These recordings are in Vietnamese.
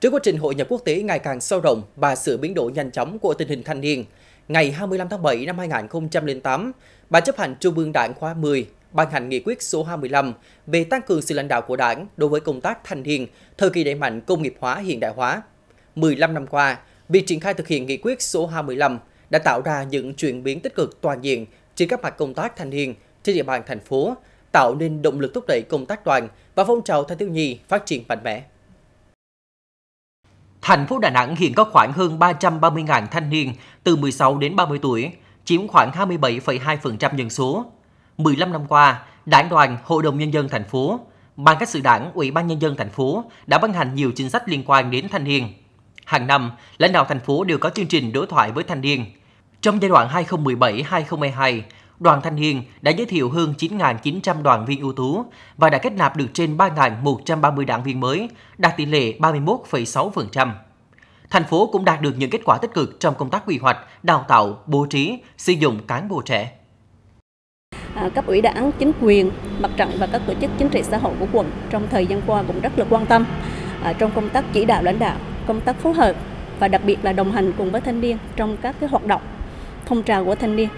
Trước quá trình hội nhập quốc tế ngày càng sâu rộng và sự biến đổi nhanh chóng của tình hình thanh niên, ngày 25 tháng 7 năm 2008, Ban chấp hành Trung ương Đảng khóa 10 ban hành nghị quyết số 25 về tăng cường sự lãnh đạo của Đảng đối với công tác thanh niên, thời kỳ đẩy mạnh công nghiệp hóa hiện đại hóa. 15 năm qua, việc triển khai thực hiện nghị quyết số 25 đã tạo ra những chuyển biến tích cực toàn diện trên các mặt công tác thanh niên trên địa bàn thành phố, tạo nên động lực thúc đẩy công tác đoàn và phong trào thanh thiếu nhi phát triển mạnh mẽ. Thành phố Đà Nẵng hiện có khoảng hơn 330.000 thanh niên từ 16 đến 30 tuổi, chiếm khoảng 27,2% dân số. 15 năm qua, Đảng đoàn, Hội đồng nhân dân thành phố, Ban các sự Đảng, Ủy ban nhân dân thành phố đã ban hành nhiều chính sách liên quan đến thanh niên. Hàng năm, lãnh đạo thành phố đều có chương trình đối thoại với thanh niên. Trong giai đoạn 2017-2022, đoàn Thanh Hiền đã giới thiệu hơn 9.900 đoàn viên ưu tú và đã kết nạp được trên 3.130 đảng viên mới, đạt tỷ lệ 31,6%. Thành phố cũng đạt được những kết quả tích cực trong công tác quy hoạch, đào tạo, bố trí, sử dụng cán bộ trẻ. À, cấp ủy đảng, chính quyền, mặt trận và các tổ chức chính trị xã hội của quận trong thời gian qua cũng rất là quan tâm à, trong công tác chỉ đạo lãnh đạo, công tác phối hợp và đặc biệt là đồng hành cùng với thanh niên trong các cái hoạt động phong trào của thanh niên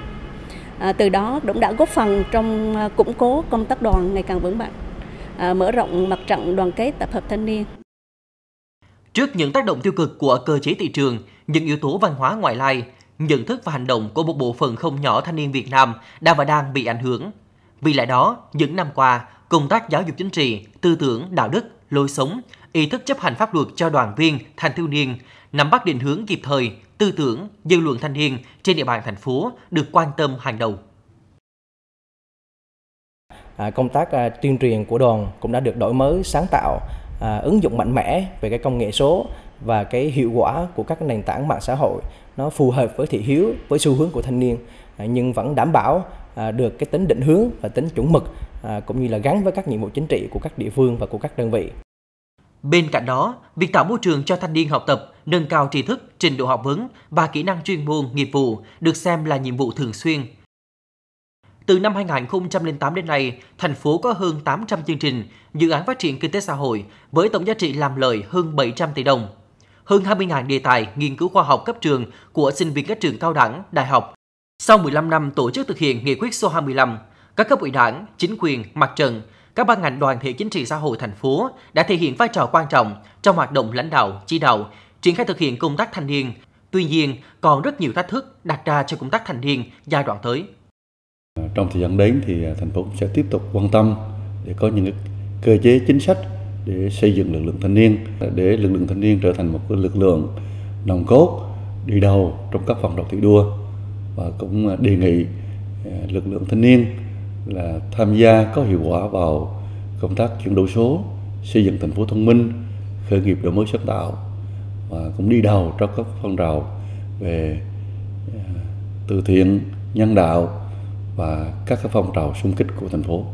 À, từ đó cũng đã góp phần trong à, củng cố công tác đoàn ngày càng vững mạnh, à, mở rộng mặt trận đoàn kết tập hợp thanh niên. Trước những tác động tiêu cực của cơ chế thị trường, những yếu tố văn hóa ngoại lai, nhận thức và hành động của một bộ phận không nhỏ thanh niên Việt Nam đã và đang bị ảnh hưởng. Vì lẽ đó, những năm qua, công tác giáo dục chính trị, tư tưởng, đạo đức lối sống, ý thức chấp hành pháp luật cho đoàn viên, thanh thiếu niên, nắm bắt định hướng kịp thời, tư tưởng, dư luận thanh niên trên địa bàn thành phố được quan tâm hàng đầu. À, công tác à, tuyên truyền của đoàn cũng đã được đổi mới sáng tạo, à, ứng dụng mạnh mẽ về cái công nghệ số và cái hiệu quả của các nền tảng mạng xã hội nó phù hợp với thị hiếu với xu hướng của thanh niên à, nhưng vẫn đảm bảo à, được cái tính định hướng và tính chuẩn mực à, cũng như là gắn với các nhiệm vụ chính trị của các địa phương và của các đơn vị. Bên cạnh đó, việc tạo môi trường cho thanh niên học tập, nâng cao tri thức, trình độ học vấn và kỹ năng chuyên môn, nghiệp vụ được xem là nhiệm vụ thường xuyên. Từ năm 2008 đến nay, thành phố có hơn 800 chương trình, dự án phát triển kinh tế xã hội với tổng giá trị làm lợi hơn 700 tỷ đồng hơn 20.000 đề tài nghiên cứu khoa học cấp trường của sinh viên các trường cao đẳng, đại học. Sau 15 năm tổ chức thực hiện nghị quyết số 25, các cấp ủy đảng, chính quyền, mặt trận, các ban ngành đoàn thể chính trị xã hội thành phố đã thể hiện vai trò quan trọng trong hoạt động lãnh đạo, chỉ đạo, triển khai thực hiện công tác thanh niên. Tuy nhiên, còn rất nhiều thách thức đặt ra cho công tác thanh niên giai đoạn tới. Trong thời gian đến thì thành phố sẽ tiếp tục quan tâm để có những cơ chế chính sách để xây dựng lực lượng thanh niên để lực lượng thanh niên trở thành một lực lượng nòng cốt đi đầu trong các phong trào thi đua và cũng đề nghị à, lực lượng thanh niên là tham gia có hiệu quả vào công tác chuyển đổi số xây dựng thành phố thông minh khởi nghiệp đổi mới sáng tạo và cũng đi đầu trong các phong trào về à, từ thiện nhân đạo và các phong trào xung kích của thành phố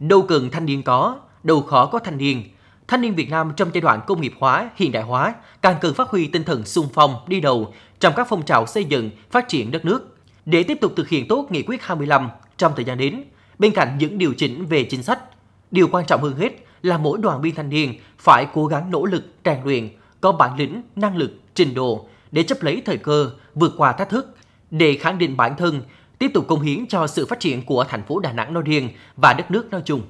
đâu cần thanh niên có đâu khó có thanh niên. Thanh niên Việt Nam trong giai đoạn công nghiệp hóa, hiện đại hóa càng cần phát huy tinh thần sung phong, đi đầu trong các phong trào xây dựng, phát triển đất nước. Để tiếp tục thực hiện tốt nghị quyết 25 trong thời gian đến, bên cạnh những điều chỉnh về chính sách, điều quan trọng hơn hết là mỗi đoàn viên thanh niên phải cố gắng nỗ lực rèn luyện, có bản lĩnh, năng lực, trình độ để chấp lấy thời cơ, vượt qua thách thức, để khẳng định bản thân, tiếp tục cống hiến cho sự phát triển của thành phố Đà Nẵng nói riêng và đất nước nói chung.